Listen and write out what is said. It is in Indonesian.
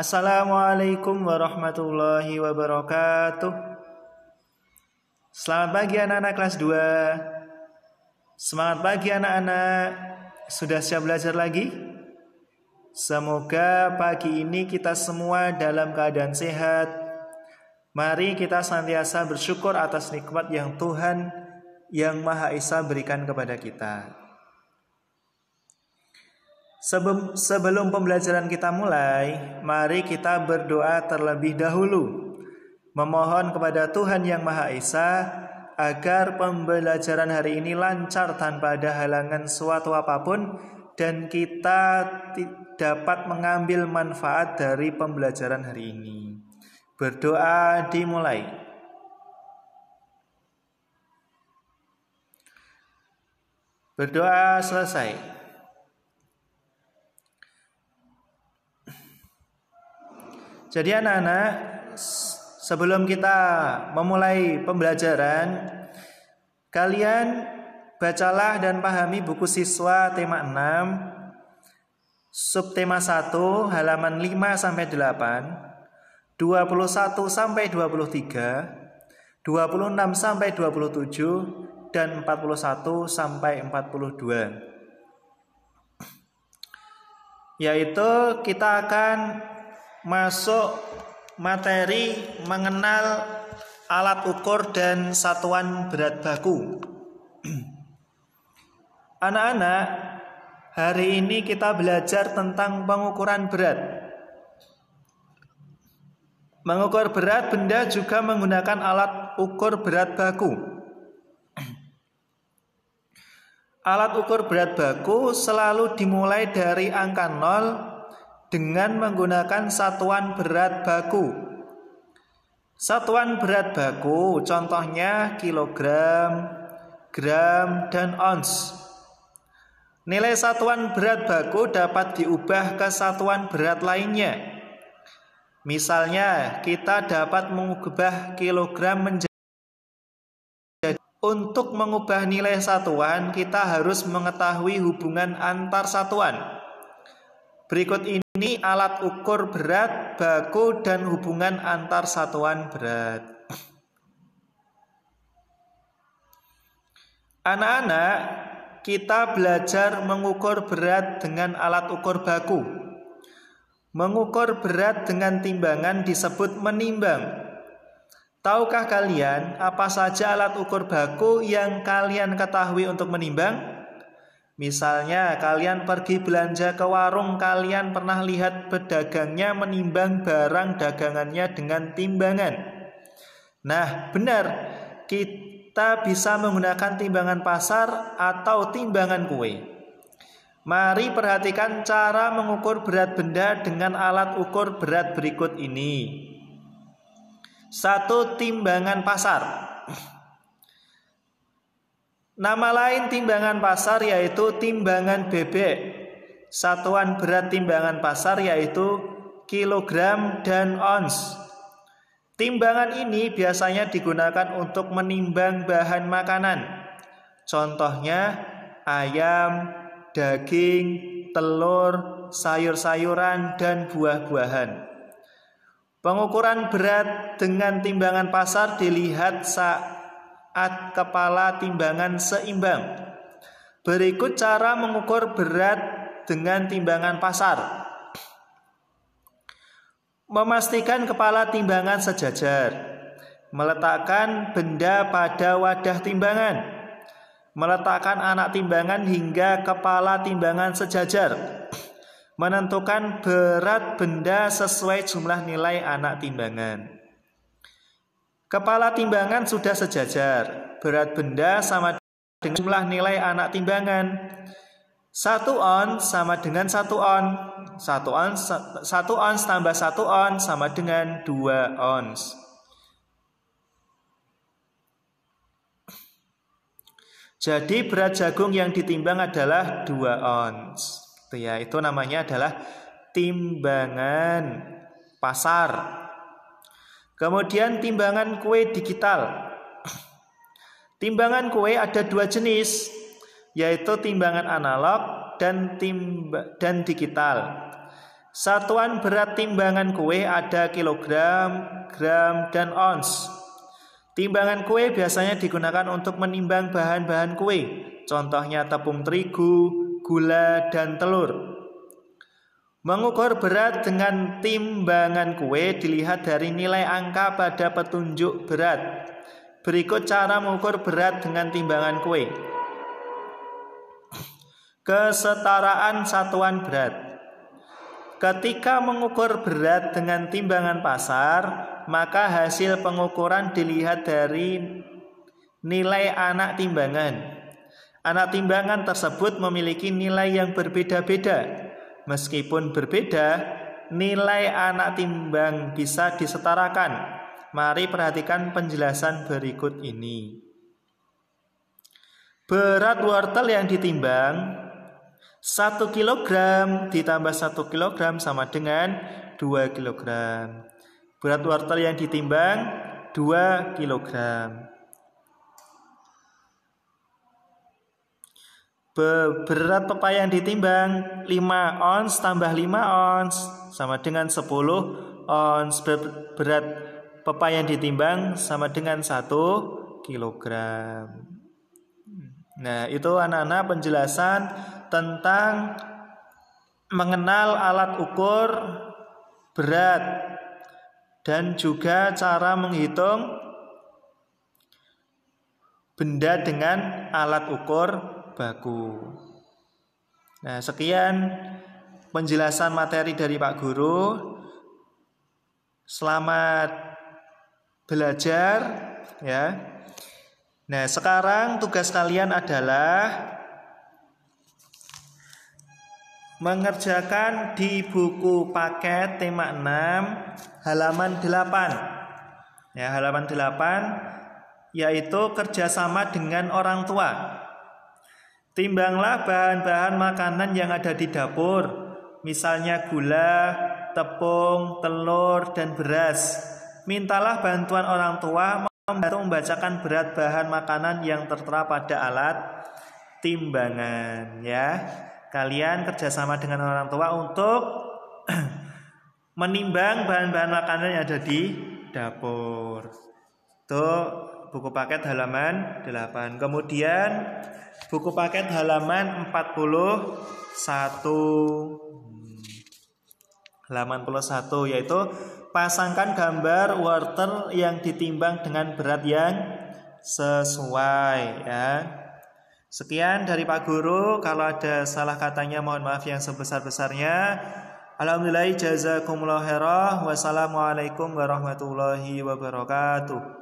Assalamualaikum warahmatullahi wabarakatuh. Selamat pagi anak-anak kelas 2. Semangat pagi anak-anak. Sudah siap belajar lagi? Semoga pagi ini kita semua dalam keadaan sehat. Mari kita senantiasa bersyukur atas nikmat yang Tuhan yang Maha Esa berikan kepada kita. Sebelum, pembelajaran kita mulai, mari kita berdoa terlebih dahulu. Memohon kepada Tuhan Yang Maha Esa agar pembelajaran hari ini lancar tanpa ada halangan suatu apapun dan kita dapat mengambil manfaat dari pembelajaran hari ini. Berdoa dimulai. Berdoa selesai. Jadi anak-anak sebelum kita memulai pembelajaran kalian bacalah dan pahami buku siswa tema 6 subtema 1 halaman 5 sampai 8 21 sampai 23 26 sampai 27 dan 41 sampai 42 yaitu kita akan masuk materi mengenal alat ukur dan satuan berat baku. Anak-anak, hari ini kita belajar tentang pengukuran berat. Mengukur berat benda juga menggunakan alat ukur berat baku. Alat ukur berat baku selalu dimulai dari angka 0 dengan menggunakan satuan berat baku. Satuan berat baku contohnya kilogram, gram, dan ons. Nilai satuan berat baku dapat diubah ke satuan berat lainnya. Misalnya, kita dapat mengubah kilogram menjadi untuk mengubah nilai satuan, kita harus mengetahui hubungan antar satuan. Berikut ini ini alat ukur berat, baku, dan hubungan antar satuan berat. Anak-anak, kita belajar mengukur berat dengan alat ukur baku. Mengukur berat dengan timbangan disebut menimbang. Tahukah kalian apa saja alat ukur baku yang kalian ketahui untuk menimbang? Misalnya kalian pergi belanja ke warung, kalian pernah lihat pedagangnya menimbang barang dagangannya dengan timbangan. Nah, benar, kita bisa menggunakan timbangan pasar atau timbangan kue. Mari perhatikan cara mengukur berat benda dengan alat ukur berat berikut ini. Satu timbangan pasar. Nama lain timbangan pasar yaitu timbangan bebek. Satuan berat timbangan pasar yaitu kilogram dan ons. Timbangan ini biasanya digunakan untuk menimbang bahan makanan. Contohnya ayam, daging, telur, sayur-sayuran, dan buah-buahan. Pengukuran berat dengan timbangan pasar dilihat saat at kepala timbangan seimbang. Berikut cara mengukur berat dengan timbangan pasar. Memastikan kepala timbangan sejajar. Meletakkan benda pada wadah timbangan. Meletakkan anak timbangan hingga kepala timbangan sejajar. Menentukan berat benda sesuai jumlah nilai anak timbangan. Kepala timbangan sudah sejajar. Berat benda sama dengan jumlah nilai anak timbangan. Satu on sama dengan satu on. Satu on, satu ons tambah satu on sama dengan dua ons. Jadi berat jagung yang ditimbang adalah dua ons. Itu ya, itu namanya adalah timbangan pasar. Kemudian timbangan kue digital. Timbangan kue ada dua jenis, yaitu timbangan analog dan timba, dan digital. Satuan berat timbangan kue ada kilogram, gram, dan ons. Timbangan kue biasanya digunakan untuk menimbang bahan-bahan kue, contohnya tepung terigu, gula, dan telur. Mengukur berat dengan timbangan kue dilihat dari nilai angka pada petunjuk berat. Berikut cara mengukur berat dengan timbangan kue. Kesetaraan satuan berat. Ketika mengukur berat dengan timbangan pasar, maka hasil pengukuran dilihat dari nilai anak timbangan. Anak timbangan tersebut memiliki nilai yang berbeda-beda Meskipun berbeda, nilai anak timbang bisa disetarakan. Mari perhatikan penjelasan berikut ini. Berat wortel yang ditimbang 1 kg ditambah 1 kg sama dengan 2 kg. Berat wortel yang ditimbang 2 kg. Berat pepaya yang ditimbang 5 ons tambah 5 ons sama dengan 10 ons. Berat pepaya yang ditimbang sama dengan 1 kilogram. Nah, itu anak-anak penjelasan tentang mengenal alat ukur berat dan juga cara menghitung benda dengan alat ukur baku. Nah, sekian penjelasan materi dari Pak Guru. Selamat belajar ya. Nah, sekarang tugas kalian adalah mengerjakan di buku paket tema 6 halaman 8. Ya, halaman 8 yaitu kerjasama dengan orang tua. Timbanglah bahan-bahan makanan yang ada di dapur, misalnya gula, tepung, telur, dan beras. Mintalah bantuan orang tua membantu membacakan berat bahan makanan yang tertera pada alat timbangan ya. Kalian kerjasama dengan orang tua untuk menimbang bahan-bahan makanan yang ada di dapur. Tuh buku paket halaman 8. Kemudian buku paket halaman 41 halaman 41 yaitu pasangkan gambar water yang ditimbang dengan berat yang sesuai ya. Sekian dari Pak Guru, kalau ada salah katanya mohon maaf yang sebesar-besarnya. Alhamdulillah jazakumullah khairah. Wassalamualaikum warahmatullahi wabarakatuh.